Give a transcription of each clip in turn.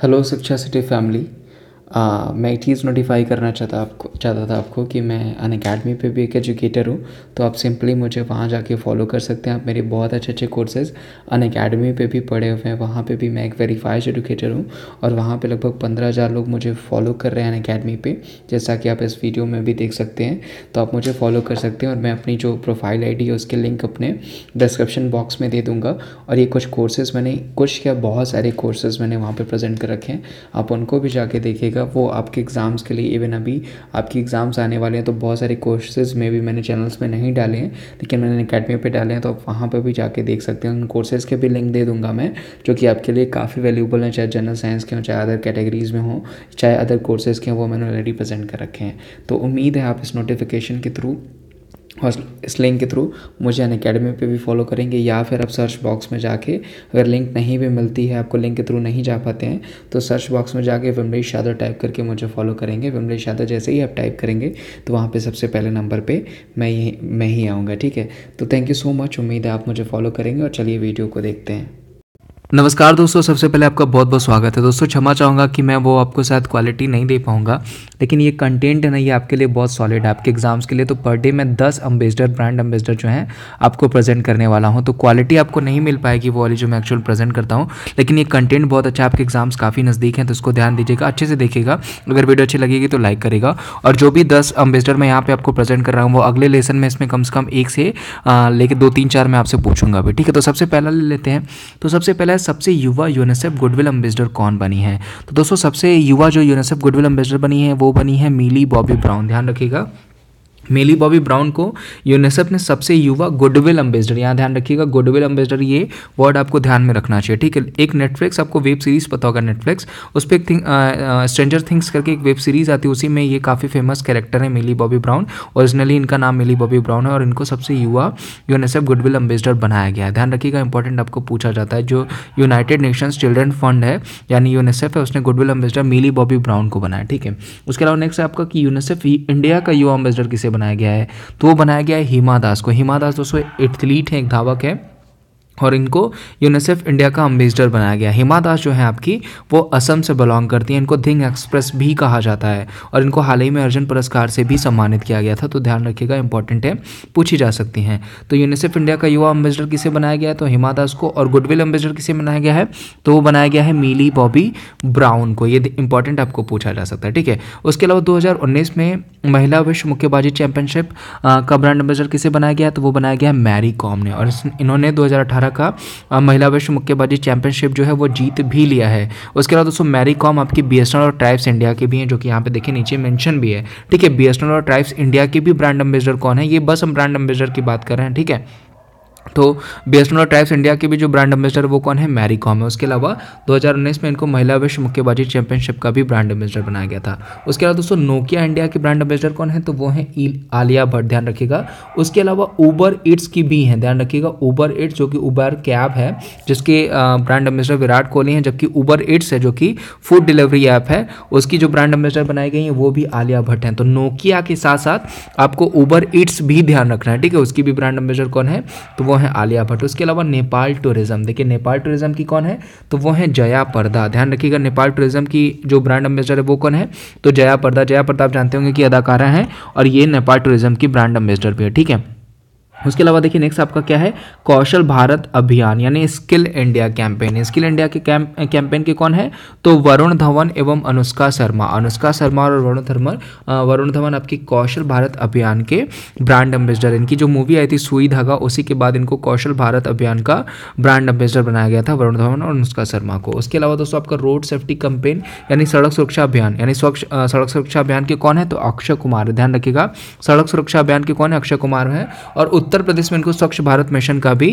Hello Shiksha City family. मैं एक चीज़ notify करना चाहता आपको चाहता था आपको कि मैं अन अकेडमी पर भी एक एजुकेटर हूँ तो आप सिंपली मुझे वहाँ जाके फॉलो कर सकते हैं आप मेरे बहुत अच्छे अच्छे कोर्सेज़ अन अकेडमी पर भी पढ़े हुए हैं वहाँ पे भी मैं एक वेरीफाइड एजुकेटर हूँ और वहाँ पे लगभग पंद्रह हज़ार लोग मुझे फॉलो कर रहे हैं अन अकेडमी पर जैसा कि आप इस वीडियो में भी देख सकते हैं तो आप मुझे फॉलो कर सकते हैं और मैं अपनी जो प्रोफाइल आई है उसके लिंक अपने डिस्क्रिप्शन बॉक्स में दे दूँगा और ये कुछ कोर्सेज़ मैंने कुछ या बहुत सारे कोर्सेज़ मैंने वहाँ पर प्रेजेंट कर रखे हैं आप उनको भी जाके देखेगा रहेगा वो आपके एग्ज़ाम्स के लिए इवन अभी आपकी एग्ज़ाम्स आने वाले हैं तो बहुत सारे कोर्सेज़ में भी मैंने चैनल्स में नहीं डाले हैं लेकिन मैंने अकेडमी पर डाले हैं तो आप वहाँ पर भी जाके देख सकते हैं उन कोर्सेज़ के भी लिंक दे दूँगा मैं जो कि आपके लिए काफ़ी वैल्यूबल हैं चाहे जनरल साइंस के हों चाहे अदर कैटेगरीज़ में हों चाहे अदर कोर्सेज़ के हों वो मैंने ऑलरेडी प्रेजेंट कर रखे हैं तो उम्मीद है आप इस नोटिफिकेशन के थ्रू और इस लिंक के थ्रू मुझे अन अकेडमी पर भी फॉलो करेंगे या फिर आप सर्च बॉक्स में जाके अगर लिंक नहीं भी मिलती है आपको लिंक के थ्रू नहीं जा पाते हैं तो सर्च बॉक्स में जाके विमलेश यादव टाइप करके मुझे फॉलो करेंगे विमलेश यादव जैसे ही आप टाइप करेंगे तो वहाँ पे सबसे पहले नंबर पे मैं ही मैं ही आऊँगा ठीक है तो थैंक यू सो मच उम्मीद है आप मुझे फॉलो करेंगे और चलिए वीडियो को देखते हैं नमस्कार दोस्तों सबसे पहले आपका बहुत बहुत स्वागत है दोस्तों क्षमा चाहूँगा कि मैं वो आपको शायद क्वालिटी नहीं दे पाऊँगा लेकिन ये कंटेंट है ना ये आपके लिए बहुत सॉलिड है आपके एग्जाम्स के लिए तो पर डे मैं दस अम्बेसडर ब्रांड अम्बेसडर जो हैं आपको प्रेजेंट करने वाला हूँ तो क्वालिटी आपको नहीं मिल पाएगी वो वाली जो मैं एक्चुअल प्रेजेंट करता हूँ लेकिन ये कंटेंट बहुत अच्छा आपके एग्जाम्स काफ़ी नज़दीक हैं तो उसको ध्यान दीजिएगा अच्छे से देखिएगा अगर वीडियो अच्छी लगेगी तो लाइक करेगा और जो भी दस अम्बेसडर मैं यहाँ पर आपको प्रेजेंट कर रहा हूँ वो अगले लेसन में इसमें कम से कम एक से लेकर दो तीन चार मैं आपसे पूछूंगा भी ठीक है तो सबसे पहला ले लेते हैं तो सबसे पहले सबसे युवा यूनिसेफ गुडविल एम्बेसडर कौन बनी है तो दोस्तों सबसे युवा जो यूनिसेफ गुडविल एम्बेसडर बनी है वो बनी है मिली बॉबी ब्राउन ध्यान रखिएगा मेली बॉबी ब्राउन को यूनिसेफ ने सबसे युवा गुडविल एम्बेसडर यहाँ ध्यान रखिएगा गुडविल एम्बेसडर ये वर्ड आपको ध्यान में रखना चाहिए ठीक है एक नेटफ्लिक्स आपको वेब सीरीज पता होगा नेटफ्लिक्स उस पर थिंग स्ट्रेंजर थिंग्स करके एक वेब सीरीज आती है उसी में ये काफ़ी फेमस कैरेक्टर है मेली बॉबी ब्राउन ओरिजिनली इनका नाम मेली बॉबी ब्राउन है और इनको सबसे युवा यूनिसेफ गुडविल एम्बेसडर बनाया गया है ध्यान रखिएगा इंपॉर्टेंट आपको पूछा जाता है जो यूनाइटेड नेशंस चिल्ड्रन फंड है यानी यूनिसेफ है उसने गुडविल एम्बेसडर मेली बॉबी ब्राउन को बनाया ठीक है उसके अलावा नेक्स्ट है आपका कि यूनिसेफ इंडिया का युवा एम्बेसडर किसे बनाया गया है तो वो बनाया गया है हिमा दास को हिमा दास दोस्तों एथलीट हैं एक धावक है और इनको यूनिसेफ इंडिया का अम्बेसडर बनाया गया हिमा दास जो है आपकी वो असम से बिलोंग करती हैं इनको धिंग एक्सप्रेस भी कहा जाता है और इनको हाल ही में अर्जुन पुरस्कार से भी सम्मानित किया गया था तो ध्यान रखिएगा इंपॉर्टेंट है पूछी जा सकती हैं तो यूनिसेफ इंडिया का युवा अम्बेसडर किसे बनाया गया है तो हिमा दास को और गुडविल अम्बेसडर किसे बनाया गया है तो वो बनाया गया है मीली बॉबी ब्राउन को ये इंपॉर्टेंट आपको पूछा जा सकता है ठीक है उसके अलावा दो में महिला विश्व मुक्केबाजी चैंपियनशिप का ब्रांड अम्बेसडर किसे बनाया गया तो वो बनाया गया है मैरी कॉम ने और इन्होंने दो का महिला विश्व मुक्केबाजी चैंपियनशिप जो है वो जीत भी लिया है उसके अलावा दोस्तों मैरी कॉम आपकी बी और ट्राइब्स इंडिया के भी हैं जो कि यहाँ पे देखिए नीचे मैंशन भी है ठीक है बी और ट्राइब्स इंडिया के भी ब्रांड एम्बेसडर कौन है ये बस हम ब्रांड एम्बेसडर की बात कर रहे हैं ठीक है तो बेस्ट ऑन टाइप्स इंडिया के भी जो ब्रांड एम्बेसडर वो कौन है मैरी कॉम है उसके अलावा 2019 में इनको महिला विश्व मुक्केबाजी चैंपियनशिप का भी ब्रांड एम्बेसडर बनाया गया था उसके अलावा दोस्तों नोकिया इंडिया के ब्रांड एम्बेसडर कौन है तो वो ई आलिया भट्ट ध्यान रखिएगा उसके अलावा ऊबर इट्स की भी हैं ध्यान रखिएगा ऊबर इट्स जो कि ऊबर कैब है जिसके ब्रांड एम्बेसडर विराट कोहली हैं जबकि ऊबर इट्स है जो कि फूड डिलीवरी ऐप है उसकी जो ब्रांड एम्बेसडर बनाई गई हैं वो भी आलिया भट्ट हैं तो नोकिया के साथ साथ आपको ऊबर इट्स भी ध्यान रखना है ठीक है उसकी भी ब्रांड एम्बेसडर कौन है तो वो हैं आलिया भट्ट उसके अलावा नेपाल टूरिज़्म देखिए नेपाल टूरिज़्म की कौन है तो वो हैं जया पर्दा ध्यान रखिएगा नेपाल टूरिज़्म की जो ब्रांड एम्बेसडर है वो कौन है तो जया पर्दा जया पर्दा आप जानते होंगे कि अदाकारा हैं और ये नेपाल टूरिज़्म की ब्रांड एम्बेसडर भी है ठीक है उसके अलावा देखिए नेक्स्ट आपका क्या है कौशल भारत अभियान यानी skill India campaign skill India के कैंपेन के कौन है तो वरुण धवन एवं अनुष्का शर्मा अनुष्का शर्मा और वरुण धर्मन वरुण धवन आपकी कौशल भारत अभियान के ब्रांड एम्बेसडर इनकी जो मूवी आई थी सुई धागा उसी के बाद इनको कौशल भारत अभियान का ब्रांड एम्बेसडर बनाया गया था वरुण धवन और अनुष्का शर्मा को उसके अलावा दोस्तों आपका रोड सेफ्टी कैंपेन यानी सड़क सुरक्षा अभियान यानी स्वच्छ सड़क सुरक्षा अभियान के कौन है तो अक्षय कुमार ध्यान रखिएगा सड़क सुरक्षा अभियान के कौन है अक्षय कुमार है और उत्तर प्रदेश में इनको स्वच्छ भारत मिशन का भी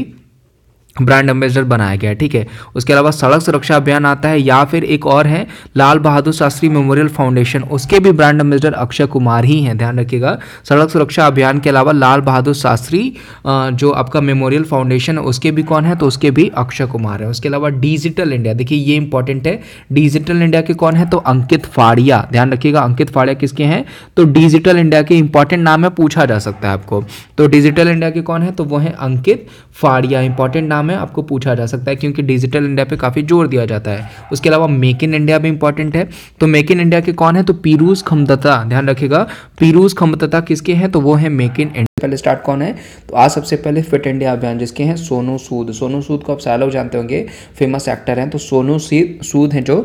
ब्रांड एम्बेसडर बनाया गया ठीक है उसके अलावा सड़क सुरक्षा अभियान आता है या फिर एक और है लाल बहादुर शास्त्री मेमोरियल फाउंडेशन उसके भी ब्रांड एम्बेसडर अक्षय कुमार ही हैं ध्यान रखिएगा सड़क सुरक्षा अभियान के अलावा लाल बहादुर शास्त्री जो आपका मेमोरियल फाउंडेशन है उसके भी कौन है तो उसके भी अक्षय कुमार है उसके अलावा डिजिटल इंडिया देखिए ये इंपॉर्टेंट है डिजिटल इंडिया के कौन है तो अंकित फाड़िया ध्यान रखिएगा अंकित फाड़िया किसके हैं तो डिजिटल इंडिया के इंपॉर्टेंट नाम है पूछा जा सकता है आपको तो डिजिटल इंडिया के कौन है तो वो है अंकित फाड़िया इंपॉर्टेंट नाम में आपको पूछा जा सकता है क्योंकि डिजिटल इंडिया पे काफ़ी जोर दिया जाता है उसके अलावा मेक इन इंडिया भी इंपॉर्टेंट है तो मेक इन इंडिया के कौन है तो पीरूज खमदता ध्यान रखेगा पीरूज खमदता किसके हैं तो वो है मेक इन इंडिया पहले स्टार्ट कौन है तो आज सबसे पहले फिट इंडिया अभियान जिसके हैं सोनू सूद सोनू सूद को आप सालों जानते होंगे फेमस एक्टर हैं तो सोनू सूद हैं जो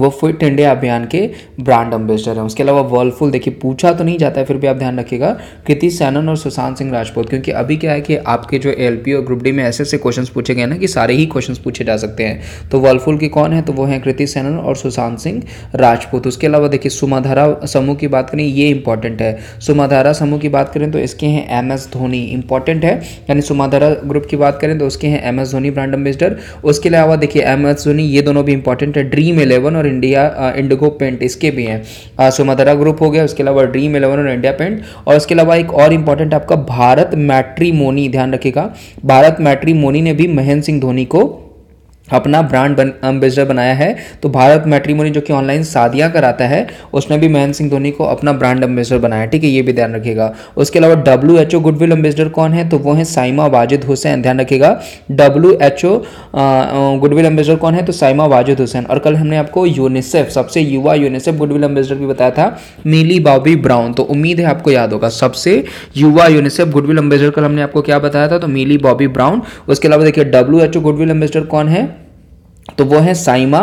वो फिट इंडिया अभियान के ब्रांड एम्बेसडर हैं उसके अलावा वर्लफुल देखिए पूछा तो नहीं जाता है फिर भी आप ध्यान रखिएगा कृति सैनन और सुशांत सिंह राजपूत क्योंकि अभी क्या है कि आपके जो एल पी और ग्रुप डी में ऐसे ऐसे क्वेश्चन पूछे गए ना कि सारे ही क्वेश्चन पूछे जा सकते हैं तो वर्लफुल के कौन है तो वो हैं कृति सैनन और सुशांत सिंह राजपूत उसके अलावा देखिए सुमाधारा समूह की बात करें ये इंपॉर्टेंट है सुमाधारा समूह की बात करें तो इसके हैं एम एस धोनी इंपॉर्टेंट है यानी सुमाधारा ग्रुप की बात करें तो उसके हैं M S Dhoni brand ambassador उसके अलावा देखिए एम एस धोनी ये दोनों भी इंपॉर्टेंट है ड्रीम इलेवन और इंडिया इंडिगो पेंट इसके भी हैं सुमदरा uh, ग्रुप हो गया उसके अलावा ड्रीम इलेवन और इंडिया पेंट और उसके अलावा एक और इंपॉर्टेंट आपका भारत मैट्रीमोनी ध्यान रखिएगा भारत मैट्रीमोनी ने भी महेंद्र सिंह धोनी को अपना ब्रांड बन एम्बेसडर बनाया है तो भारत मैट्रीमोनी जो कि ऑनलाइन शादियाँ कराता है उसने भी महेंद्र सिंह धोनी को अपना ब्रांड एम्बेसडर बनाया ठीक है ये भी ध्यान रखिएगा उसके अलावा W H O goodwill ambassador कौन है तो वो है साइमा वाजिद हुसैन ध्यान रखिएगा W H O goodwill ambassador कौन है तो साइमा वाजिद हुसैन और कल हमने आपको यूनिसेफ सबसे युवा यूनिसेफ गुडविल एम्बेसडर भी बताया था मिली बॉबी ब्राउन तो उम्मीद है आपको याद होगा सबसे युवा यूनिसेफ गुडविल एम्बेसडर कल हमने आपको क्या बताया था तो मिली बॉबी ब्राउन उसके अलावा देखिए W H O goodwill ambassador कौन है तो वो है साइमा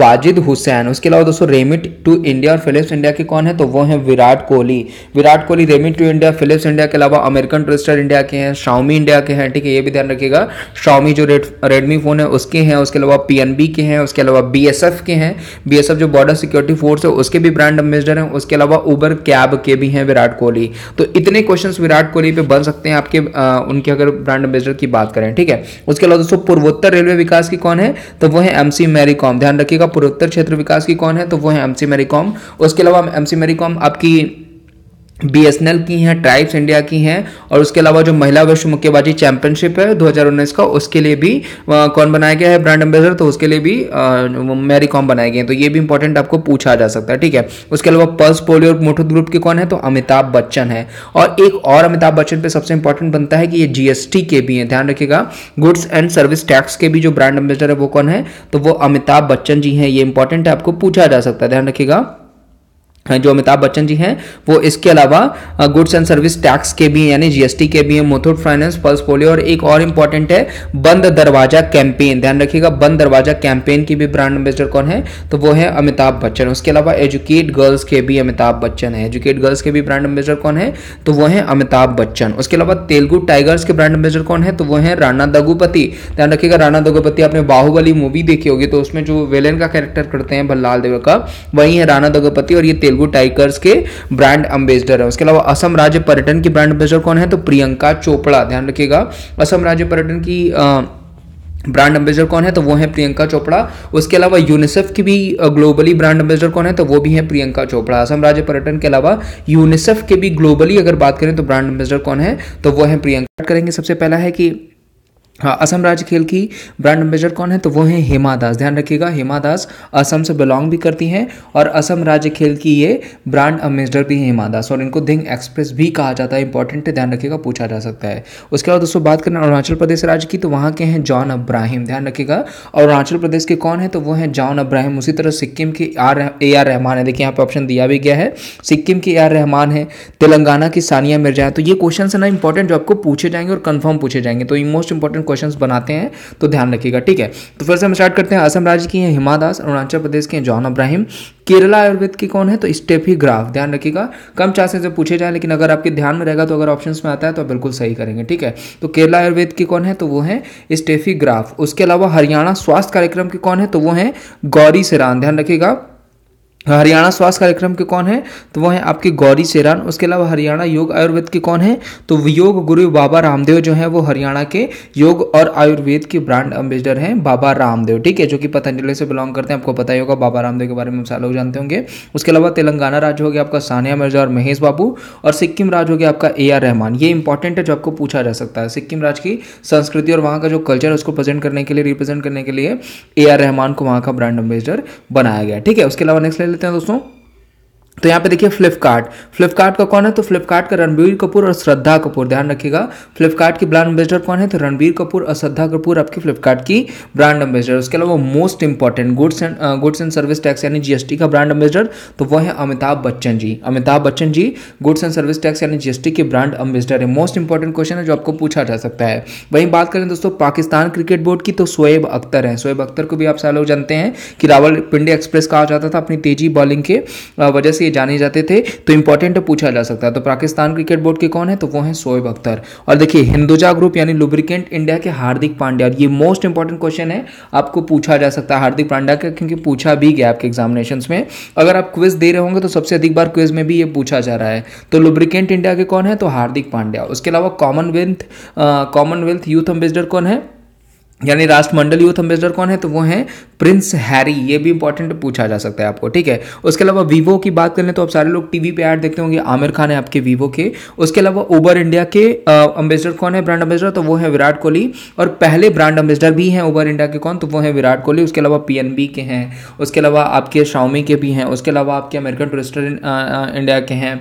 वाजिद हुसैन उसके अलावा दोस्तों रेमिट टू इंडिया और फिलिप्स इंडिया के कौन है तो वो हैं Virat Kohli Virat Kohli remit to India Philips India के अलावा अमेरिकन ट्रिस्टर इंडिया के हैं शाउमी इंडिया के हैं ठीक है ये भी ध्यान रखिएगा शाउमी जो रेड रेडमी फ़ोन है उसके हैं उसके अलावा पी के हैं उसके अलावा बी के हैं बी जो बॉर्डर सिक्योरिटी फोर्स है उसके भी ब्रांड एम्बेसडर हैं उसके अलावा उबर कैब के भी हैं विराट कोहली तो इतने क्वेश्चन विराट कोहली पे बन सकते हैं आपके उनके अगर ब्रांड एम्बेसडर की बात करें ठीक है उसके अलावा दोस्तों पूर्वोत्तर रेलवे विकास की कौन है तो वो है एम सी मैरी कॉम ध्यान रखिएगा पूर्वोत्तर क्षेत्र विकास की कौन है तो वो है एम सी मैरी कॉम उसके अलावा एम सी मैरी कॉम आपकी एल की हैं ट्राइब्स इंडिया की हैं और उसके अलावा जो महिला विश्व मुक्केबाजी चैंपियनशिप है 2019 का उसके लिए भी आ, कौन बनाया गया है ब्रांड एम्बेसडर तो उसके लिए भी मैरी कॉम बनाए गए हैं तो ये भी इंपॉर्टेंट आपको पूछा जा सकता है ठीक है उसके अलावा पल्स पोलियो और मोटो ग्रुप के कौन है तो अमिताभ बच्चन है और एक और अमिताभ बच्चन पर सबसे इंपॉर्टेंट बनता है कि ये जीएसटी के भी हैं ध्यान रखिएगा गुड्स एंड सर्विस टैक्स के भी जो ब्रांड एम्बेसडर है वो कौन है तो वो अमिताभ बच्चन जी हैं ये इंपॉर्टेंट है आपको पूछा जा सकता है ध्यान रखिएगा जो अमिताभ बच्चन जी हैं वो इसके अलावा गुड्स एंड सर्विस टैक्स के भी यानी जीएसटी के भी हैं मुथुट फाइनेंस पल्स पोलियो और एक और इंपॉर्टेंट है बंद दरवाजा कैंपेन ध्यान रखिएगा बंद दरवाजा कैंपेन की भी ब्रांड एम्बेसडर कौन है तो वो है अमिताभ बच्चन उसके अलावा एजुकेट गर्ल्स के भी अमिताभ बच्चन है एजुकेट गर्ल्स के भी ब्रांड एम्बेसडर कौन है तो वो है अमिताभ बच्चन उसके अलावा तेलुगु टाइगर्स के ब्रांड एम्बेसडर कौन है तो वो है राणा दगुपति ध्यान रखिएगा राणा दगुपति आपने बाहुबली मूवी देखी होगी तो उसमें जो वेलन का कैरेक्टर करते हैं भल्लाल देव का वही है राणा दगुपति और ये तेलुगु तेलुगु टाइगर्स के ब्रांड एम्बेसडर है उसके अलावा असम राज्य पर्यटन की ब्रांड एम्बेसडर कौन है तो प्रियंका चोपड़ा ध्यान रखिएगा असम राज्य पर्यटन की आ, ब्रांड एम्बेसडर कौन है तो वो है प्रियंका चोपड़ा उसके अलावा यूनिसेफ की भी ग्लोबली ब्रांड एम्बेसडर कौन है तो वो भी है प्रियंका चोपड़ा असम राज्य पर्यटन के अलावा यूनिसेफ के भी ग्लोबली अगर बात करें तो ब्रांड एम्बेसडर कौन है तो वो है प्रियंका करेंगे सबसे पहला है कि हाँ असम राज्य खेल की ब्रांड एम्बेसडर कौन है तो वो है हेमा दास ध्यान रखिएगा हेमा दास असम से बिलोंग भी करती हैं और असम राज्य खेल की ये ब्रांड एम्बेसडर भी है हेमा दास और इनको धिंग एक्सप्रेस भी कहा जाता है इंपॉर्टेंट है ध्यान रखिएगा पूछा जा सकता है उसके बाद दोस्तों बात करें अरुणाचल प्रदेश राज्य की तो वहाँ के हैं जॉन अब्राहिम ध्यान रखिएगा अरुणाचल प्रदेश के कौन है तो वो हैं जॉन अब्राहिम उसी तरह सिक्किम के आर ए आर रहमान है देखिए यहाँ पर ऑप्शन दिया भी गया है सिक्किम की ए आर रहमान है तेलंगाना की सानिया मिर्जा है तो ये क्वेश्चन है ना इंपॉर्टेंट जो आपको पूछे जाएंगे और कन्फर्म पूछे जाएंगे तो मोस्ट इंपॉर्टेंट क्वेश्चन बनाते हैं तो ध्यान रखिएगा ठीक है तो फिर से हम स्टार्ट करते हैं असम राज्य की हैं हिमा दास अरुणाचल प्रदेश के हैं जॉन अब्राहिम केरला आयुर्वेद की कौन है तो स्टेफी ग्राफ ध्यान रखिएगा कम चांसेस से पूछे जाए लेकिन अगर आपके ध्यान में रहेगा तो अगर ऑप्शन में आता है तो बिल्कुल सही करेंगे ठीक है तो केरला आयुर्वेद की कौन है तो वो है स्टेफी ग्राफ उसके अलावा हरियाणा स्वास्थ्य कार्यक्रम की कौन है तो वो है गौरी सिरान ध्यान रखिएगा हरियाणा स्वास्थ्य कार्यक्रम के कौन है तो वह है आपके गौरी सेरान उसके अलावा हरियाणा योग आयुर्वेद के कौन है तो योग गुरु बाबा रामदेव जो है वो हरियाणा के योग और आयुर्वेद के ब्रांड एम्बेसडर हैं बाबा रामदेव ठीक है जो कि पतंजलि से बिलोंग करते हैं आपको पता ही होगा बाबा रामदेव के बारे में सारे लोग जानते होंगे उसके अलावा तेलंगाना राज्य हो गया आपका सानिया मिर्जा और महेश बाबू और सिक्किम राज्य हो गया आपका ए आर रहमान ये इंपॉर्टेंट है जो आपको पूछा जा सकता है सिक्किम राज्य की संस्कृति और वहाँ का जो कल्चर है उसको प्रेजेंट करने के लिए रिप्रेजेंट करने के लिए ए आर रहमान को वहाँ का ब्रांड एम्बेसडर बनाया गया ठीक है उसके अलावा नेक्स्ट ले मिलते हैं दोस्तों तो यहाँ पे देखिए फ्लिपकार्ट फ्लिपकार्ट का कौन है तो फ्लिपकार्ट का रणबीर कपूर और श्रद्धा कपूर ध्यान रखिएगा फ्लिपकार्ट की ब्रांड एम्बेसडर कौन है तो रणबीर कपूर और श्रद्धा कपूर आपकी फ्लिपकार्ट की ब्रांड एम्बेसडर उसके अलावा most important goods and goods and service tax यानी जीएसटी का ब्रांड एम्बेसडर तो वह है Amitabh Bachchan ji Amitabh Bachchan ji goods and service tax यानी जीएसटी के ब्रांड एम्बेसडर है मोस्ट इंपॉर्टेंट क्वेश्चन है जो आपको पूछा जा सकता है वहीं बात करें दोस्तों पाकिस्तान क्रिकेट बोर्ड की तो शोएब अख्तर है शोएब अख्तर को भी आप सारे लोग जानते हैं कि रावल पिंडी एक्सप्रेस कहा जाता था अपनी तेजी बॉलिंग के वजह से लिए जाने जाते थे तो इंपॉर्टेंट पूछा जा सकता है तो पाकिस्तान क्रिकेट बोर्ड के कौन है तो वो है शोएब अख्तर और देखिए हिंदुजा ग्रुप यानी लुब्रिकेंट इंडिया के हार्दिक पांड्या ये मोस्ट इंपॉर्टेंट क्वेश्चन है आपको पूछा जा सकता है हार्दिक पांड्या का क्योंकि पूछा भी गया आपके एग्जामिनेशन में अगर आप क्विज दे रहे होंगे तो सबसे अधिक बार क्विज में भी ये पूछा जा रहा है तो लुब्रिकेंट इंडिया के कौन है तो हार्दिक पांड्या उसके अलावा कॉमनवेल्थ कॉमनवेल्थ यूथ एम्बेसडर कौन है यानी राष्ट्रमंडल यूथ एम्बेसडर कौन है तो वो हैं प्रिंस हैरी ये भी इंपॉर्टेंट पूछा जा सकता है आपको ठीक है उसके अलावा वीवो की बात करें तो आप सारे लोग टीवी पे ऐड देखते होंगे आमिर खान है आपके वीवो के उसके अलावा ओबर इंडिया के एम्बेसडर कौन है ब्रांड एम्बेसडर तो वो है विराट कोहली और पहले ब्रांड एम्बेसडर भी हैं ओबर इंडिया के कौन तो वो है विराट कोहली उसके अलावा पी के हैं उसके अलावा आपके शाओमी के भी हैं उसके अलावा आपके अमेरिकन टूरिस्टर इंडिया के हैं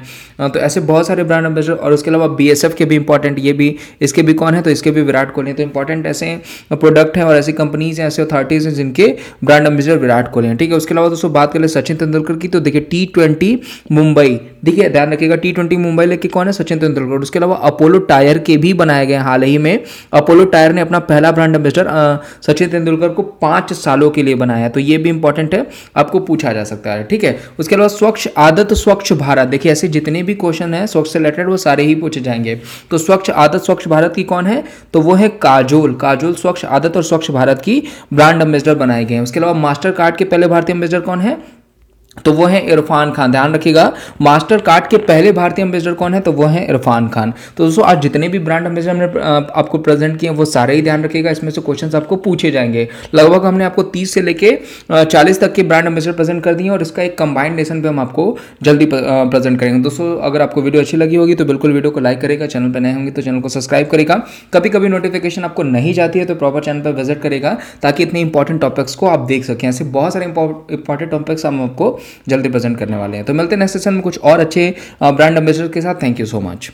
तो ऐसे बहुत सारे ब्रांड एम्बेसडर और उसके अलावा बी के भी इंपॉर्टेंट ये भी इसके भी कौन है तो इसके भी विराट कोहली तो इंपॉर्टेंट ऐसे प्रोडक्ट हैं और ऐसी कंपनीज हैं ऐसे अथॉरिटीज हैं जिनके ब्रांड एम्बेसडर विराट कोहली हैं ठीक है उसके अलावा दोस्तों बात कर ले सचिन तेंदुलकर की तो देखिए टी ट्वेंटी मुंबई देखिए ध्यान रखिएगा टी ट्वेंटी मुंबई लेके कौन है सचिन तेंदुलकर उसके अलावा अपोलो टायर के भी बनाए गए हाल ही में अपोलो टायर ने अपना पहला ब्रांड एम्बेसडर सचिन तेंदुलकर को पांच सालों के लिए बनाया तो ये भी इंपॉर्टेंट है आपको पूछा जा सकता है ठीक है उसके अलावा स्वच्छ आदत स्वच्छ भारत देखिए ऐसे जितने भी क्वेश्चन है स्वच्छ से रिलेटेड वो सारे ही पूछे जाएंगे तो स्वच्छ आदत स्वच्छ भारत की कौन है तो वो है काजोल काजोल स्वच्छ आदत और स्वच्छ भारत की ब्रांड एम्बेसडर बनाए गए हैं उसके अलावा मास्टर कार्ड के पहले भारतीय एम्बेसडर कौन है तो वो है इरफान खान ध्यान रखिएगा मास्टर कार्ड के पहले भारतीय एम्बेसडर कौन है तो वो है इरफान खान तो दोस्तों आज जितने भी ब्रांड एम्बेसडर हमने आपको प्रेजेंट किए हैं वो सारे ही ध्यान रखिएगा इसमें से क्वेश्चंस आपको पूछे जाएंगे लगभग हमने आपको 30 से लेके 40 तक के ब्रांड एम्बेसडर प्रेजेंट कर दिए और इसका एक कंबाइंड लेसन पर हम आपको जल्दी प्रेजेंट करेंगे दोस्तों अगर आपको वीडियो अच्छी लगी होगी तो बिल्कुल वीडियो को लाइक करेगा चैनल पर नए होंगे तो चैनल को सब्सक्राइब करेगा कभी कभी नोटिफिकेशन आपको नहीं जाती है तो प्रॉपर चैनल पर विजिट करेगा ताकि इतने इंपॉर्टेंट टॉपिक्स को आप देख सकें ऐसे बहुत सारे इंपॉर्टेंट टॉपिक्स हम आपको जल्दी प्रेजेंट करने वाले हैं तो मिलते हैं नेक्स्ट सेशन में कुछ और अच्छे ब्रांड एम्बेसडर के साथ थैंक यू सो मच